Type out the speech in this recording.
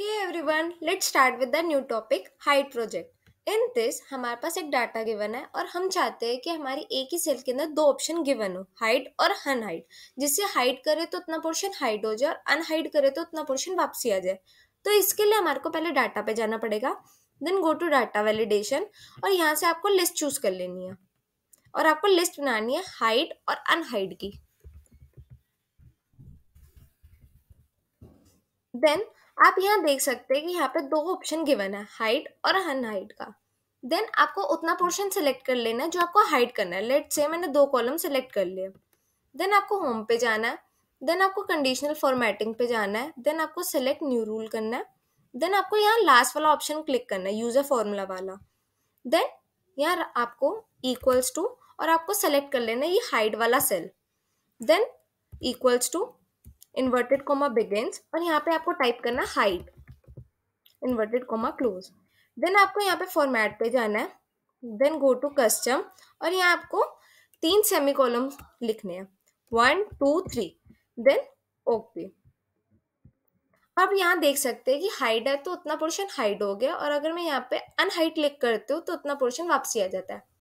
Hey everyone, let's start with the new topic height project. In this हमारे पास एक data given है और हम चाहते हैं कि हमारी एक ही सेल के अंदर दो ऑप्शन गिवन हो हाइट और अनहाइट जिससे हाइट करे तो उतना पोर्शन हाइट हो जाए और अनहाइट करे तो उतना पोर्शन वापसी आ जाए तो इसके लिए हमारे को पहले डाटा पे जाना पड़ेगा then go to data validation और यहाँ से आपको लिस्ट चूज कर लेनी है और आपको लिस्ट बनानी है हाइट और अनहाइट की देन आप यहाँ देख सकते हैं कि यहाँ पे दो ऑप्शन गिवन है हाइट और अनहाइट का देन आपको उतना पोर्शन सेलेक्ट कर लेना है जो आपको हाइट करना है लेट से मैंने दो कॉलम सेलेक्ट कर लिए देन आपको होम पे जाना है देन आपको कंडीशनल फॉर्मेटिंग पे जाना है देन आपको सेलेक्ट न्यू रूल करना है देन आपको यहाँ लास्ट वाला ऑप्शन क्लिक करना है यूज़र फॉर्मूला वाला देन यहाँ आपको इक्वल्स टू और आपको सेलेक्ट कर लेना है ये हाइट वाला cell then equals to inverted comma begins और यहाँ पे आपको टाइप करना hide inverted comma close then आपको यहाँ पे फॉर्मेट पे जाना है देन गो टू कस्टम और यहाँ आपको तीन सेमी कॉलम लिखने हैं one two three then okay अब यहाँ देख सकते हैं कि हाइड है तो उतना पोर्शन हाइड हो गया और अगर मैं यहाँ पे अनहाइट क्लिक करती हूँ तो उतना पोर्शन वापसी आ जाता है